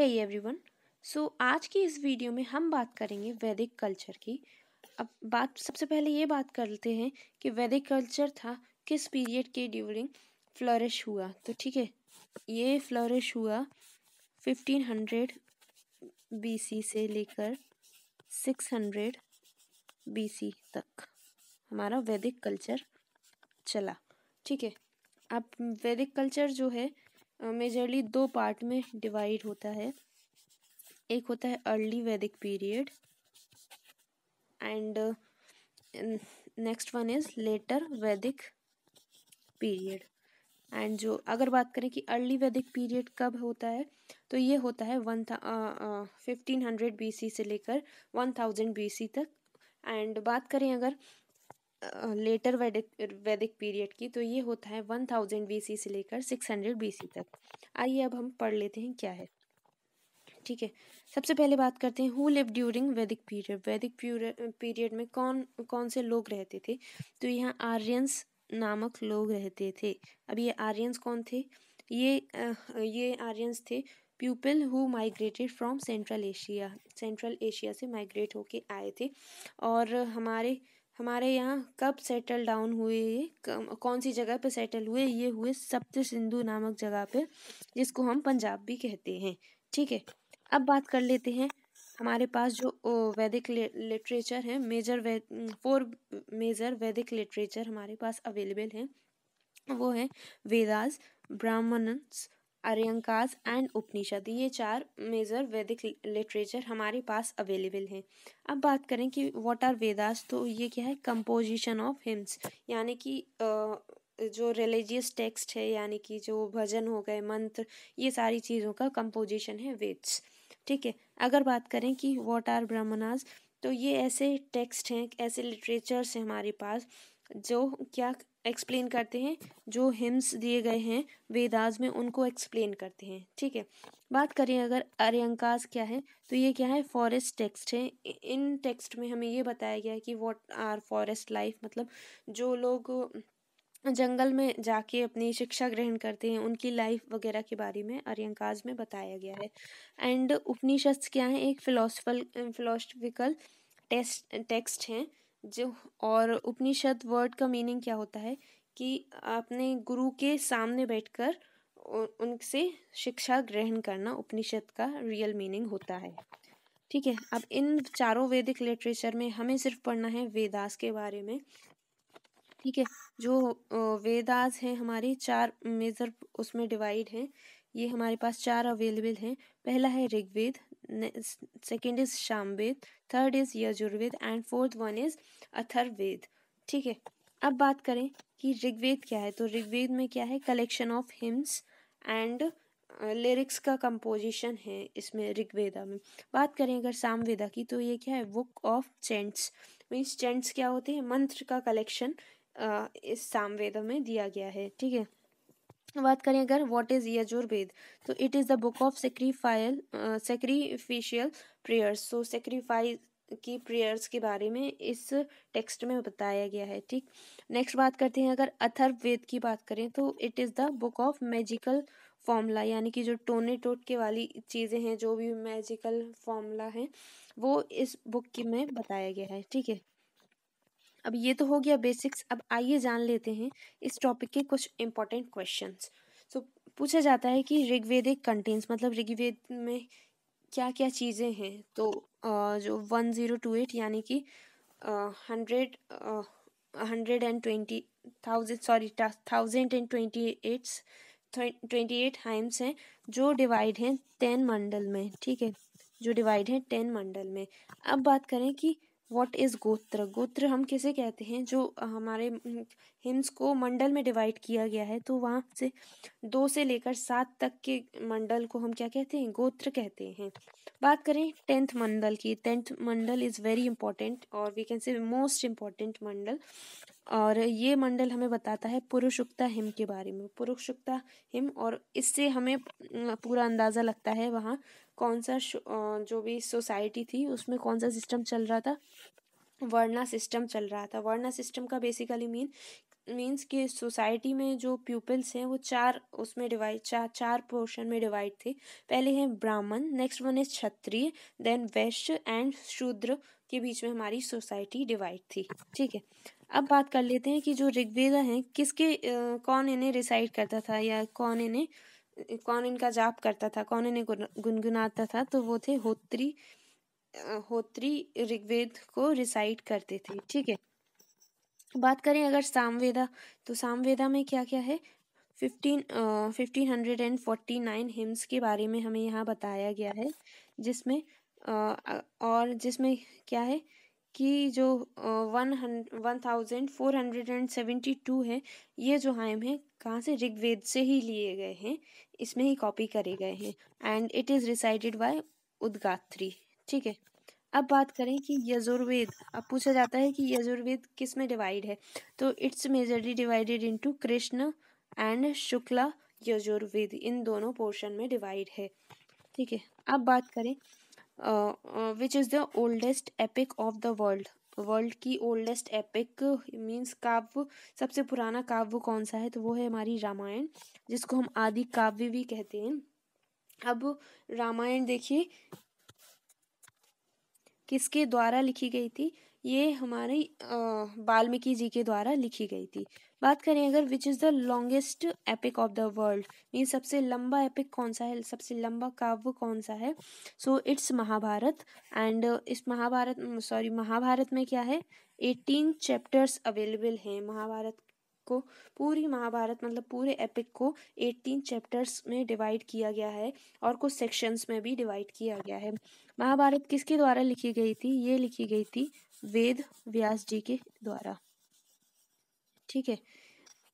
है everyone so आज की इस वीडियो में हम बात करेंगे वैदिक कल्चर की अब बात सबसे पहले ये बात करते हैं कि वैदिक कल्चर था किस पीरियड के ड्यूरिंग फ्लरिश हुआ तो ठीक है ये फ्लरिश हुआ 1500 बीसी से लेकर 600 बीसी तक हमारा वैदिक कल्चर चला ठीक है अब वैदिक कल्चर जो है मेजरली दो पार्ट में डिवाइड होता है एक होता है early Vedic period and next one is later Vedic period and जो अगर बात करें कि अर्ली वैदिक पीरियड कब होता है तो ये होता है वन फिफ्टीन हंड्रेड बी से लेकर वन थाउजेंड बी तक एंड बात करें अगर लेटर वैदिक वैदिक पीरियड की तो ये होता है वन थाउजेंड बी से लेकर सिक्स हंड्रेड बी तक आइए अब हम पढ़ लेते हैं क्या है ठीक है सबसे पहले बात करते हैं who live during Vedic period Vedic period में कौन कौन से लोग रहते थे तो यहाँ आर्यंस नामक लोग रहते थे अब ये आर्यंस कौन थे ये ये आर्यंस थे people who migrated from Central Asia Central Asia से माइग्रेट होके आए थे और हमारे हमारे यहाँ कब सेटल डाउन हुए ये कौन सी जगह पे सेटल हुए ये हुए सप्त सिंधु नामक जगह पे जिसको हम पंजाब भी कहते हैं ठीक है अब बात कर लेते हैं हमारे पास जो वैदिक लिटरेचर है मेजर वै फोर मेजर वैदिक लिटरेचर हमारे पास अवेलेबल है वो है वेदास ब्राह्मण्स अर्यंकास एंड उपनिषद ये चार मेजर वैदिक लिटरेचर हमारे पास अवेलेबल हैं अब बात करें कि व्हाट आर वेदास तो ये क्या है कंपोजिशन ऑफ हिम्स यानी कि जो रिलीजियस टेक्स्ट है यानी कि जो भजन हो गए मंत्र ये सारी चीज़ों का कंपोजिशन है वेद्स ठीक है अगर बात करें कि व्हाट आर ब्राह्मणाज तो ये ऐसे टेक्स्ट हैं ऐसे लिटरेचर्स हैं हमारे पास जो क्या एक्सप्लेन करते हैं जो हिम्स दिए गए हैं वेदाज में उनको एक्सप्लेन करते हैं ठीक है बात करें अगर आर्यंकाज क्या है तो ये क्या है फॉरेस्ट टेक्स्ट है इन टेक्स्ट में हमें ये बताया गया है कि व्हाट आर फॉरेस्ट लाइफ मतलब जो लोग जंगल में जाके अपनी शिक्षा ग्रहण करते हैं उनकी लाइफ वगैरह के बारे में अर्यंकाज में बताया गया है एंड उपनिषद क्या है एक फिलोसफल फिलोसफिकल टेस्ट टेक्स्ट हैं जो और उपनिषद वर्ड का मीनिंग क्या होता है कि अपने गुरु के सामने बैठकर उनसे शिक्षा ग्रहण करना उपनिषद का रियल मीनिंग होता है ठीक है अब इन चारों वैदिक लिटरेचर में हमें सिर्फ पढ़ना है वेदास के बारे में ठीक है जो वेदास हैं हमारे चार मेजर उसमें डिवाइड हैं ये हमारे पास चार अवेलेबल हैं पहला है Rigveda second is Samaveda third is Yajurveda and fourth one is Atharvaveda ठीक है अब बात करें कि ऋग्वेद क्या है तो ऋग्वेद में क्या है collection of hymns and lyrics का कंपोजिशन है इसमें ऋग्वेदा में बात करें अगर सामवेदा की तो ये क्या है book of chants means chants क्या होते हैं मंत्र का कलेक्शन uh, इस सामवेदा में दिया गया है ठीक है बात करें अगर व्हाट इज़ यजुर्वेद तो it is the book of sacrificial sacrificial prayers so sacrifice की प्रेयर्स के बारे में इस टेक्स्ट में बताया गया है ठीक नेक्स्ट बात करते हैं अगर अथर्ववेद की बात करें तो it is the book of magical formula यानी कि जो टोने टोट के वाली चीज़ें हैं जो भी मैजिकल फॉर्मूला है वो इस बुक में बताया गया है ठीक है अब ये तो हो गया बेसिक्स अब आइए जान लेते हैं इस टॉपिक के कुछ इम्पोर्टेंट क्वेश्चन सो पूछा जाता है कि ऋग्वेदिक कंटेंट्स मतलब ऋग्वेद में क्या क्या चीज़ें हैं तो जो वन ज़ीरो टू एट यानी कि hundred hundred and twenty thousand sorry thousand and twenty eights twenty eight hymns हैं जो डिवाइड हैं टेन मंडल में ठीक है जो डिवाइड हैं टेन मंडल में अब बात करें कि व्हाट इज़ गोत्र गोत्र हम किसे कहते हैं जो हमारे हिम्स को मंडल में डिवाइड किया गया है तो वहाँ से दो से लेकर सात तक के मंडल को हम क्या कहते हैं गोत्र कहते हैं बात करें टेंथ मंडल की tenth mandala is very important और we can say most important mandala और ये मंडल हमें बताता है पुरुषुक्ता हिम के बारे में पुरुषुक्ता हिम और इससे हमें पूरा अंदाज़ा लगता है वहाँ कौन सा जो भी सोसाइटी थी उसमें कौन सा सिस्टम चल रहा था वर्णा सिस्टम चल रहा था वर्णा सिस्टम का बेसिकली मीन मीन्स कि सोसाइटी में जो पीपल्स हैं वो चार उसमें डिवाइड चार चार पोर्शन में डिवाइड थे पहले हैं ब्राह्मण नेक्स्ट वन है क्षत्रिय देन वैश्य एंड शूद्र के बीच में हमारी सोसाइटी डिवाइड थी ठीक है अब बात कर लेते हैं कि जो ऋग्वेदा हैं किसके आ, कौन इन्हें रिसाइड करता था या कौन इन्हें कौन इनका जाप करता था कौन इन्हें गुनगुनाता था तो वो थे होत्री होत्री ऋग्वेद को रिसाइट करते थे ठीक है बात करें अगर सामवेदा तो सामवेदा में क्या क्या है fifteen fifteen hundred and forty nine hymns के बारे में हमें यहाँ बताया गया है जिसमें uh, और जिसमें क्या है कि जो one one thousand four hundred and seventy two है ये जो हाइम है कहाँ से ऋग्वेद से ही लिए गए हैं इसमें ही कॉपी करे गए हैं and it is recited by Udgatri ठीक है अब बात करें कि यजुर्वेद अब पूछा जाता है कि यजुर्वेद किस में डिवाइड है तो it's majorly divided into Krishna and Shukla Yajurveda इन दोनों पोर्शन में डिवाइड है ठीक है अब बात करें which is the oldest epic of the world world की ओल्डेस्ट एपिक मीन्स काव्य सबसे पुराना काव्य कौन सा है तो वो है हमारी रामायण जिसको हम आदि काव्य भी कहते हैं अब रामायण देखिए किसके द्वारा लिखी गई थी ये हमारी वाल्मीकि जी के द्वारा लिखी गई थी बात करें अगर which is the longest epic of the world mean सबसे लंबा एपिक कौन सा है सबसे लंबा काव्य कौन सा है सो इट्स महाभारत एंड इस महाभारत सॉरी महाभारत में क्या है एटीन चैप्टर्स अवेलेबल हैं महाभारत को पूरी महाभारत मतलब पूरे एपिक को एटीन चैप्टर्स में डिवाइड किया गया है और कुछ सेक्शंस में भी डिवाइड किया गया है महाभारत किसके द्वारा लिखी गई थी ये लिखी गई थी वेद व्यास जी के द्वारा ठीक है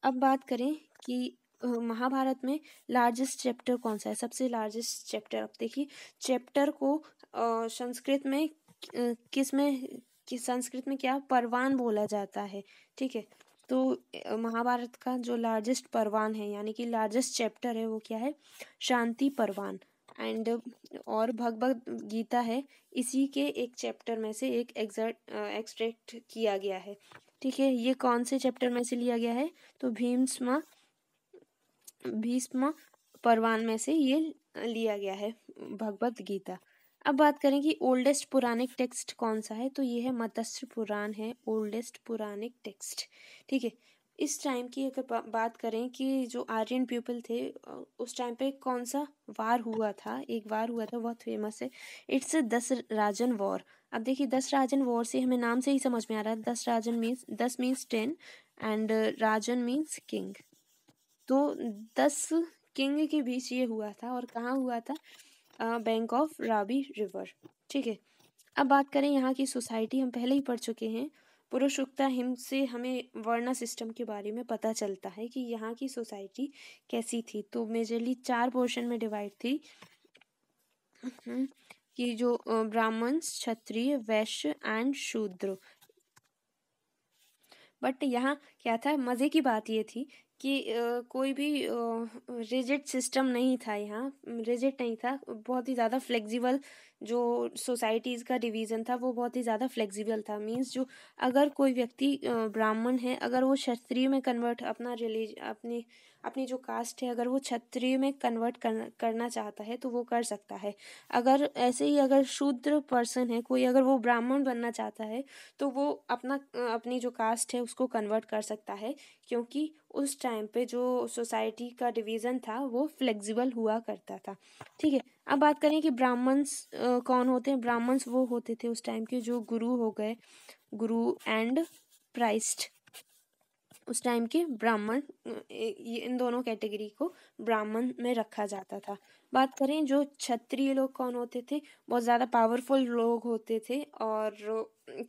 अब बात करें कि महाभारत में लार्जेस्ट चैप्टर कौन सा है सबसे लार्जेस्ट चैप्टर अब देखिए चैप्टर को संस्कृत में किस में कि संस्कृत में क्या परवान बोला जाता है ठीक है तो महाभारत का जो लार्जेस्ट परवान है यानी कि लार्जेस्ट चैप्टर है वो क्या है शांति परवान एंड और भगवत गीता है इसी के एक चैप्टर में से एक एग्जर्ट एक्सट्रैक्ट किया गया है ठीक है ये कौन से चैप्टर में से लिया गया है तो भीष्म भीष्म परवान में से ये लिया गया है भगवत गीता अब बात करें कि ओल्डेस्ट पुराणिक टेक्स्ट कौन सा है तो ये है मत्स्य पुराण है ओल्डेस्ट पुराणिक टेक्स्ट ठीक है इस टाइम की अगर बात करें कि जो आर्यन पीपल थे उस टाइम पे कौन सा वार हुआ था एक वार हुआ था बहुत फेमस है इट्स दस राजन वॉर अब देखिए दस राजन वॉर से हमें नाम से ही समझ में आ रहा है दस राजन मीन्स दस मीन्स टेन एंड राजन मीन्स किंग तो दस किंग के बीच ये हुआ था और कहाँ हुआ था बैंक ऑफ राबी रिवर ठीक है अब बात करें यहाँ की सोसाइटी हम पहले ही पढ़ चुके हैं पुरुषोक्ता हिम से हमें वर्णा सिस्टम के बारे में पता चलता है कि यहाँ की सोसाइटी कैसी थी तो मेजरली चार पोर्शन में डिवाइड थी हम्म, कि जो ब्राह्मण क्षत्रिय वैश्य एंड शूद्र बट यहाँ क्या था मज़े की बात ये थी कि कोई भी रिजिड सिस्टम नहीं था यहाँ रिजिड नहीं था बहुत ही ज़्यादा फ्लेक्सिबल जो सोसाइटीज़ का डिवीज़न था वो बहुत ही ज़्यादा फ्लेक्सिबल था मींस जो अगर कोई व्यक्ति ब्राह्मण है अगर वो क्षत्रिय में कन्वर्ट अपना रिलीज अपनी अपनी जो कास्ट है अगर वो क्षत्रिय में कन्वर्ट कर, करना चाहता है तो वो कर सकता है अगर ऐसे ही अगर शूद्र पर्सन है कोई अगर वो ब्राह्मण बनना चाहता है तो वो अपना अपनी जो कास्ट है उसको कन्वर्ट कर सकता है क्योंकि उस टाइम पे जो सोसाइटी का डिवीज़न था वो फ्लेक्सिबल हुआ करता था ठीक है अब बात करें कि ब्राह्मण्स कौन होते हैं ब्राह्मण्स वो होते थे उस टाइम के जो गुरु हो गए गुरु एंड प्राइस्ट उस टाइम के ब्राह्मण इन दोनों कैटेगरी को ब्राह्मण में रखा जाता था बात करें जो क्षत्रिय लोग कौन होते थे बहुत ज़्यादा पावरफुल लोग होते थे और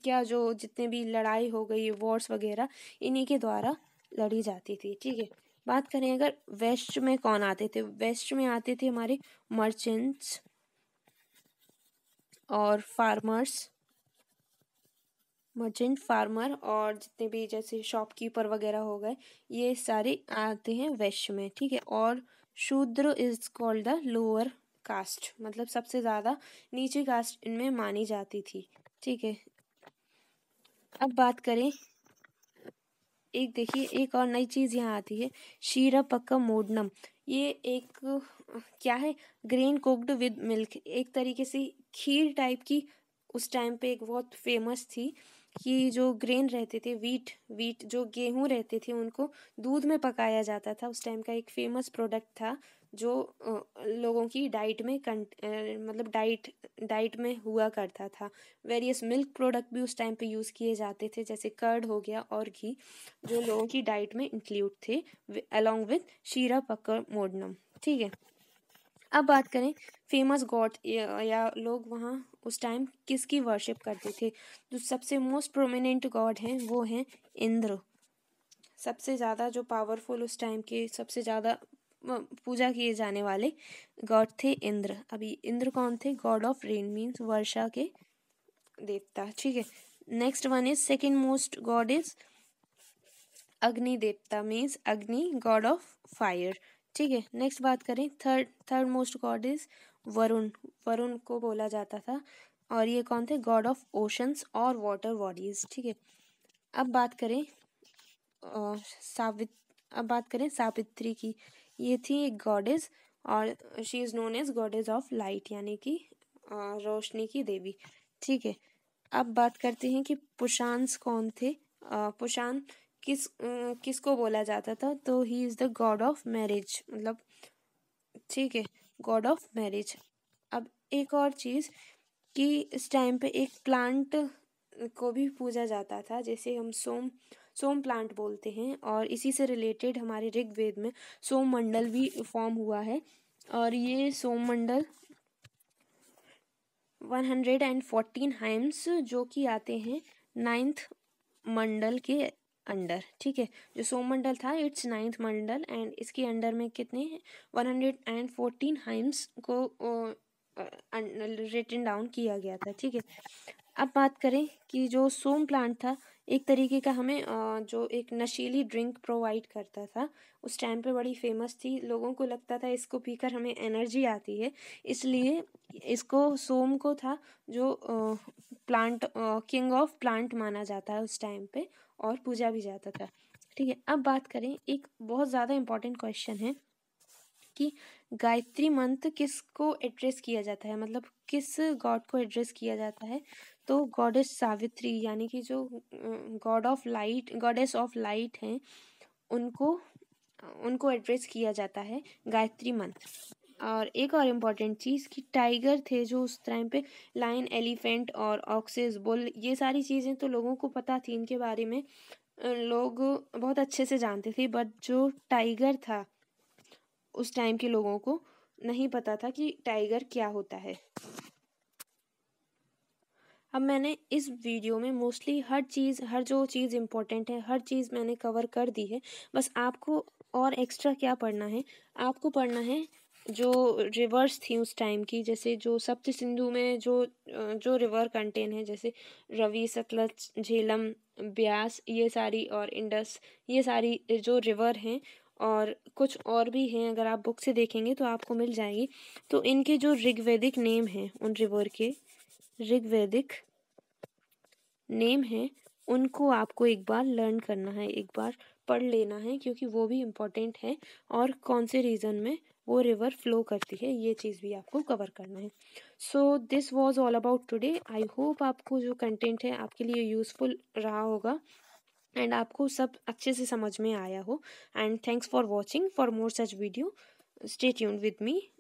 क्या जो जितने भी लड़ाई हो गई वॉर्स वगैरह इन्हीं के द्वारा लड़ी जाती थी ठीक है बात करें अगर वेस्ट में कौन आते थे वेस्ट में आते थे हमारे मर्चेंट्स और फार्मर्स मर्चेंट फार्मर और जितने भी जैसे शॉपकीपर वगैरह हो गए ये सारे आते हैं वैश्य में ठीक है और Shudra is called the lower caste मतलब सबसे ज़्यादा नीचे कास्ट इनमें मानी जाती थी ठीक है अब बात करें एक देखिए एक और नई चीज़ यहाँ आती है शीरा पक्का मोडनम ये एक क्या है ग्रेन कोक्ड विद मिल्क एक तरीके से खीर टाइप की उस टाइम पे एक बहुत फेमस थी कि जो ग्रेन रहते थे वीट वीट जो गेहूँ रहते थे उनको दूध में पकाया जाता था उस टाइम का एक फेमस प्रोडक्ट था जो लोगों की डाइट में कंट मतलब डाइट डाइट में हुआ करता था वेरियस मिल्क प्रोडक्ट भी उस टाइम पे यूज़ किए जाते थे जैसे कर्ड हो गया और घी जो लोगों की डाइट में इंक्लूड थे अलॉन्ग विथ शीरा पक्कर मोडनम ठीक है अब बात करें फेमस गॉड या लोग वहाँ उस टाइम किसकी वर्शिप करते थे जो सबसे मोस्ट प्रोमिनेंट गॉड हैं वो हैं इंद्र सबसे ज़्यादा जो पावरफुल उस टाइम के सबसे ज़्यादा पूजा किए जाने वाले गॉड थे इंद्र अभी इंद्र कौन थे गॉड ऑफ रेन मीन्स वर्षा के देवता ठीक है next one is second most god is Agni देवता मीन्स अग्नि गॉड ऑफ फायर ठीक है नेक्स्ट बात करें third third most god is Varun Varun को बोला जाता था और ये कौन थे गॉड ऑफ ओशंस और वाटर बॉडीज ठीक है अब बात करें सावित अब बात करें सावित्री की ये थी एक गॉडेज और she is known as goddess of light यानी कि रोशनी की देवी ठीक है अब बात करते हैं कि पुशांस कौन थे पुशान किस किसको बोला जाता था तो he is the god of marriage मतलब ठीक है गॉड ऑफ मैरिज अब एक और चीज़ कि इस टाइम पे एक प्लांट को भी पूजा जाता था जैसे हम सोम सोम प्लांट बोलते हैं और इसी से रिलेटेड हमारे ऋग्वेद में सोम मंडल भी फॉर्म हुआ है और ये सोम मंडल one hundred and fourteen hymns जो कि आते हैं नाइन्थ मंडल के अंडर ठीक है जो सोमंडल था इट्स नाइन्थ मंडल एंड इसके अंडर में कितने one hundred and fourteen hymns को रिटन डाउन अं, किया गया था ठीक है अब बात करें कि जो सोम प्लांट था एक तरीके का हमें जो एक नशीली ड्रिंक प्रोवाइड करता था उस टाइम पे बड़ी फेमस थी लोगों को लगता था इसको पीकर हमें एनर्जी आती है इसलिए इसको सोम को था जो प्लांट किंग ऑफ प्लांट माना जाता है उस टाइम पे और पूजा भी जाता था ठीक है अब बात करें एक बहुत ज़्यादा इम्पॉर्टेंट क्वेश्चन है कि गायत्री मंत्र किसको एड्रेस किया जाता है मतलब किस गॉड को एड्रेस किया जाता है तो गॉडेस सावित्री यानी कि जो god of light goddess of light हैं उनको उनको एड्रेस किया जाता है गायत्री मंत्र और एक और इम्पॉर्टेंट चीज़ कि टाइगर थे जो उस टाइम पे लाइन एलिफेंट और ऑक्सेस बुल ये सारी चीज़ें तो लोगों को पता थी इनके बारे में लोग बहुत अच्छे से जानते थे बट जो टाइगर था उस टाइम के लोगों को नहीं पता था कि टाइगर क्या होता है अब मैंने इस वीडियो में मोस्टली हर चीज़ हर जो चीज़ इम्पॉर्टेंट है हर चीज़ मैंने कवर कर दी है बस आपको और एक्स्ट्रा क्या पढ़ना है आपको पढ़ना है जो रिवर्स थी उस टाइम की जैसे जो सप्त सिंधु में जो जो रिवर कंटेन है जैसे रवि सतलज झेलम ब्यास ये सारी और इंडस ये सारी जो रिवर हैं और कुछ और भी हैं अगर आप बुक से देखेंगे तो आपको मिल जाएगी तो इनके जो ऋग्वैदिक नेम हैं उन रिवर के ऋग्वैदिक नेम हैं उनको आपको एक बार लर्न करना है एक बार पढ़ लेना है क्योंकि वो भी इम्पॉर्टेंट है और कौन से रीज़न में वो रिवर फ्लो करती है ये चीज़ भी आपको कवर करना है so this was all about today I hope आपको जो कंटेंट है आपके लिए यूज़फुल रहा होगा एंड आपको सब अच्छे से समझ में आया हो and thanks for watching for more such video stay tuned with me